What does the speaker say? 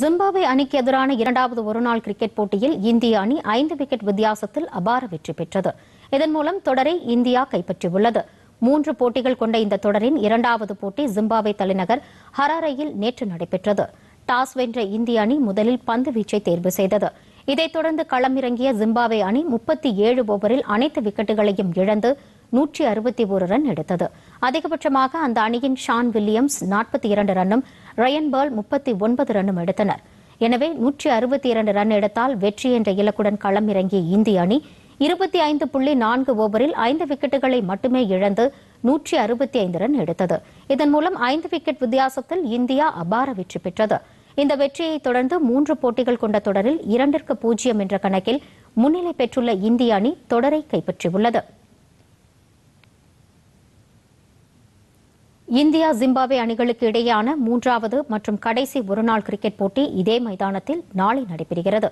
Zimbabwe அணிக்கு எதிரான இரண்டாவது ஒருநாள் கிரிக்கெட் போட்டியில் இந்திய அணி ஐந்து விக்கெட் வித்தியாசத்தில் அபார வெற்றி பெற்றது இதன் மூலம் தொடரை இந்தியா கைப்பற்றியுள்ளது மூன்று போட்டிகள் கொண்ட இந்த தொடரின் இரண்டாவது போட்டி ஜிம்பாபே தலைநகர் ஹராரையில் நேற்று நடைபெற்றது டாஸ் வென்ற இந்திய அணி முதலில் பந்து வீச்சை தேர்வு செய்தது இதைத் தொடர்ந்து களமிறங்கிய ஜிம்பாபே அணி முப்பத்தி ஏழு ஓவரில் அனைத்து விக்கெட்டுகளையும் இழந்து நூற்றி அறுபத்தி ஒரு ரன் எடுத்தது அதிகபட்சமாக அந்த அணியின் ஷான் வில்லியம்ஸ் நாற்பத்தி இரண்டு ரன்னும் ரயன் பால் முப்பத்தி ஒன்பது ரன்னும் எடுத்தனர் எனவே நூற்றி அறுபத்தி இரண்டு ரன் எடுத்தால் வெற்றி என்ற இலக்குடன் களமிறங்கிய இறங்கிய இந்திய அணி இருபத்தி ஐந்து புள்ளி நான்கு ஓவரில் ஐந்து விக்கெட்டுகளை மட்டுமே இழந்து நூற்றி அறுபத்தி ஐந்து ரன் எடுத்தது இதன் மூலம் ஐந்து விக்கெட் வித்தியாசத்தில் இந்தியா அபார வெற்றி பெற்றது இந்த வெற்றியை தொடர்ந்து மூன்று போட்டிகள் கொண்ட தொடரில் இரண்டிற்கு பூஜ்ஜியம் என்ற கணக்கில் முன்னிலை பெற்றுள்ள இந்திய அணி தொடரை கைப்பற்றியுள்ளது இந்தியா ஜிம்பாப்வே அணிகளுக்கு இடையேயான மூன்றாவது மற்றும் கடைசி ஒருநாள் கிரிக்கெட் போட்டி இதே மைதானத்தில் நாளை நடைபெறுகிறது